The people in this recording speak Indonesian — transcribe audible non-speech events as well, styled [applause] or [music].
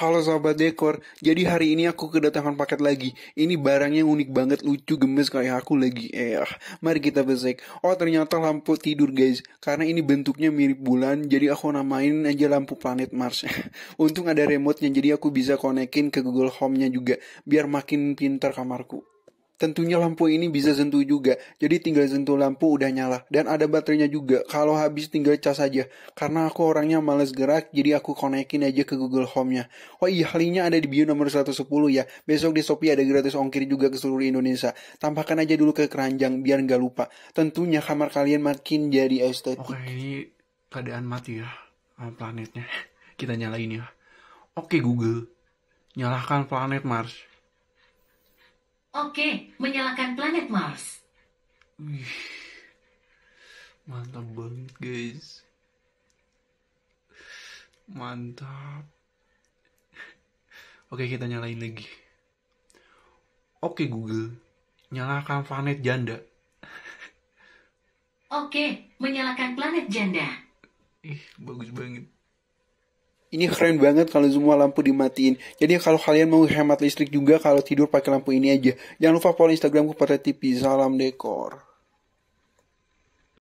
Halo sahabat dekor, jadi hari ini aku kedatangan paket lagi. Ini barangnya unik banget, lucu, gemes kayak aku lagi. Eh, ah, mari kita besek. Oh ternyata lampu tidur guys, karena ini bentuknya mirip bulan, jadi aku namain aja lampu planet Mars. [laughs] Untung ada remote-nya, jadi aku bisa konekin ke Google Home-nya juga, biar makin pintar kamarku. Tentunya lampu ini bisa sentuh juga, jadi tinggal sentuh lampu udah nyala. Dan ada baterainya juga, kalau habis tinggal cas aja. Karena aku orangnya males gerak, jadi aku konekin aja ke Google Home-nya. Oh iya, linknya ada di bio nomor 110 ya. Besok di Shopee ada gratis ongkir juga ke seluruh Indonesia. Tambahkan aja dulu ke keranjang, biar nggak lupa. Tentunya kamar kalian makin jadi estetik. Oke, ini keadaan mati ya, planetnya. [laughs] Kita nyalain ya. Oke Google, nyalakan planet Mars. Oke, menyalakan planet Mars. mantap banget guys. Mantap. Oke, kita nyalain lagi. Oke Google, nyalakan planet janda. Oke, menyalakan planet janda. Ih, bagus banget ini keren banget kalau semua lampu dimatiin. Jadi kalau kalian mau hemat listrik juga kalau tidur pakai lampu ini aja. Jangan lupa follow Instagramku pada TV. Salam dekor.